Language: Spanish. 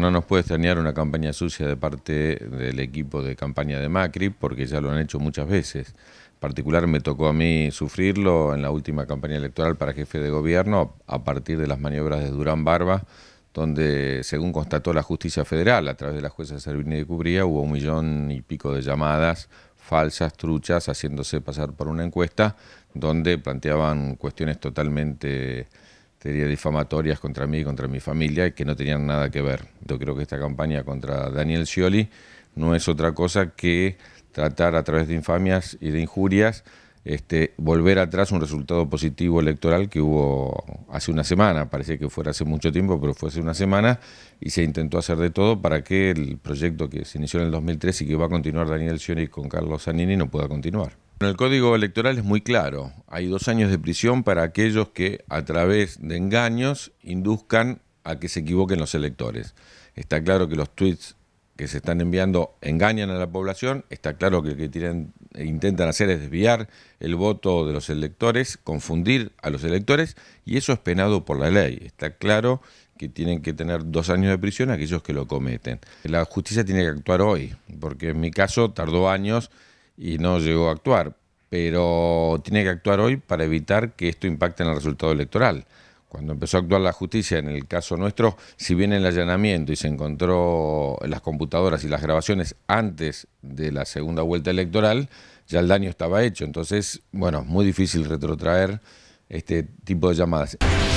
No nos puede extrañar una campaña sucia de parte del equipo de campaña de Macri, porque ya lo han hecho muchas veces. En particular me tocó a mí sufrirlo en la última campaña electoral para jefe de gobierno a partir de las maniobras de Durán Barba, donde, según constató la justicia federal, a través de la jueza Servini de Cubría, hubo un millón y pico de llamadas falsas, truchas, haciéndose pasar por una encuesta, donde planteaban cuestiones totalmente teorías difamatorias contra mí, y contra mi familia, y que no tenían nada que ver. Yo creo que esta campaña contra Daniel Scioli no es otra cosa que tratar a través de infamias y de injurias este, volver atrás un resultado positivo electoral que hubo hace una semana, parece que fuera hace mucho tiempo, pero fue hace una semana, y se intentó hacer de todo para que el proyecto que se inició en el 2003 y que va a continuar Daniel Scioli con Carlos Zanini no pueda continuar. El código electoral es muy claro. Hay dos años de prisión para aquellos que a través de engaños induzcan a que se equivoquen los electores. Está claro que los tweets que se están enviando engañan a la población. Está claro que lo que intentan hacer es desviar el voto de los electores, confundir a los electores, y eso es penado por la ley. Está claro que tienen que tener dos años de prisión aquellos que lo cometen. La justicia tiene que actuar hoy, porque en mi caso tardó años y no llegó a actuar, pero tiene que actuar hoy para evitar que esto impacte en el resultado electoral. Cuando empezó a actuar la justicia, en el caso nuestro, si bien el allanamiento y se encontró las computadoras y las grabaciones antes de la segunda vuelta electoral, ya el daño estaba hecho. Entonces, bueno, es muy difícil retrotraer este tipo de llamadas.